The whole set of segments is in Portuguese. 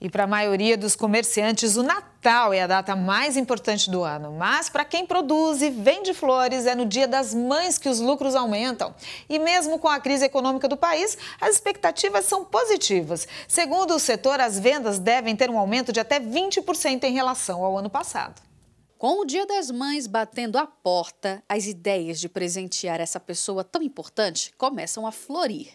E para a maioria dos comerciantes, o Natal é a data mais importante do ano. Mas para quem produz e vende flores, é no Dia das Mães que os lucros aumentam. E mesmo com a crise econômica do país, as expectativas são positivas. Segundo o setor, as vendas devem ter um aumento de até 20% em relação ao ano passado. Com o Dia das Mães batendo a porta, as ideias de presentear essa pessoa tão importante começam a florir.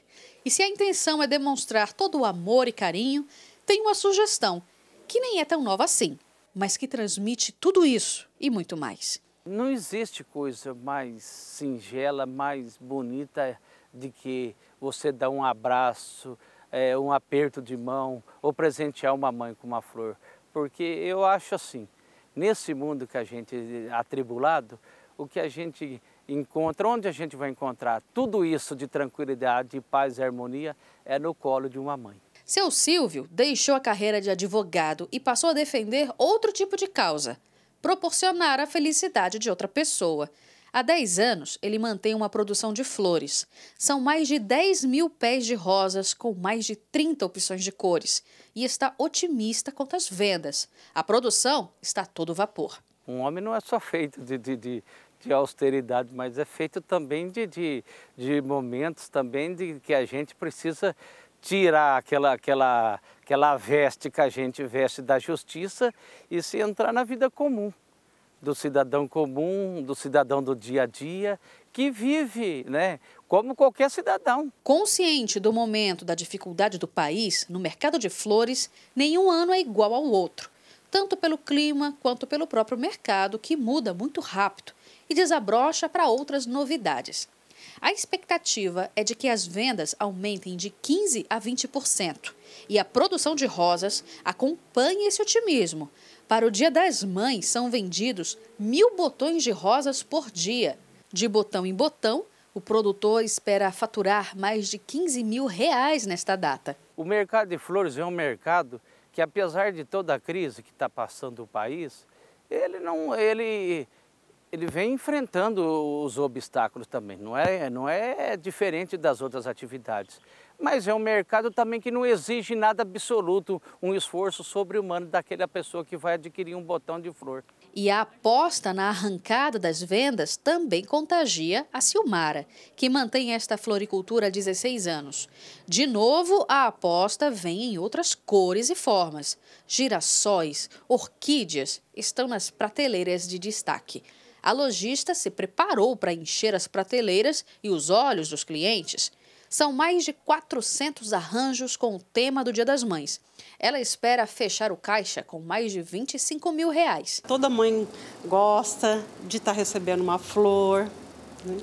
E se a intenção é demonstrar todo o amor e carinho, tem uma sugestão que nem é tão nova assim, mas que transmite tudo isso e muito mais. Não existe coisa mais singela, mais bonita de que você dar um abraço, é, um aperto de mão ou presentear uma mãe com uma flor. Porque eu acho assim, nesse mundo que a gente é atribulado, o que a gente encontra, onde a gente vai encontrar tudo isso de tranquilidade, de paz e harmonia, é no colo de uma mãe. Seu Silvio deixou a carreira de advogado e passou a defender outro tipo de causa: proporcionar a felicidade de outra pessoa. Há 10 anos, ele mantém uma produção de flores. São mais de 10 mil pés de rosas, com mais de 30 opções de cores. E está otimista quanto às vendas. A produção está todo vapor. Um homem não é só feito de, de, de, de austeridade, mas é feito também de, de, de momentos também de que a gente precisa tirar aquela, aquela, aquela veste que a gente veste da justiça e se entrar na vida comum, do cidadão comum, do cidadão do dia a dia, que vive, né, como qualquer cidadão. Consciente do momento da dificuldade do país, no mercado de flores, nenhum ano é igual ao outro, tanto pelo clima quanto pelo próprio mercado, que muda muito rápido e desabrocha para outras novidades. A expectativa é de que as vendas aumentem de 15% a 20% e a produção de rosas acompanhe esse otimismo. Para o Dia das Mães, são vendidos mil botões de rosas por dia. De botão em botão, o produtor espera faturar mais de 15 mil reais nesta data. O mercado de flores é um mercado que, apesar de toda a crise que está passando o país, ele não, ele ele vem enfrentando os obstáculos também, não é, não é diferente das outras atividades. Mas é um mercado também que não exige nada absoluto, um esforço sobre-humano daquela pessoa que vai adquirir um botão de flor. E a aposta na arrancada das vendas também contagia a Silmara, que mantém esta floricultura há 16 anos. De novo, a aposta vem em outras cores e formas. Girassóis, orquídeas estão nas prateleiras de destaque. A lojista se preparou para encher as prateleiras e os olhos dos clientes. São mais de 400 arranjos com o tema do Dia das Mães. Ela espera fechar o caixa com mais de 25 mil reais. Toda mãe gosta de estar tá recebendo uma flor. Né?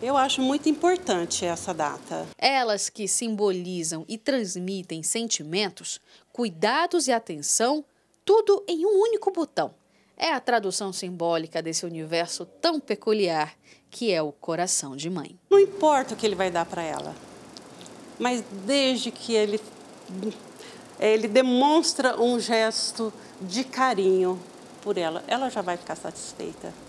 Eu acho muito importante essa data. Elas que simbolizam e transmitem sentimentos, cuidados e atenção, tudo em um único botão é a tradução simbólica desse universo tão peculiar que é o coração de mãe. Não importa o que ele vai dar para ela, mas desde que ele, ele demonstra um gesto de carinho por ela, ela já vai ficar satisfeita.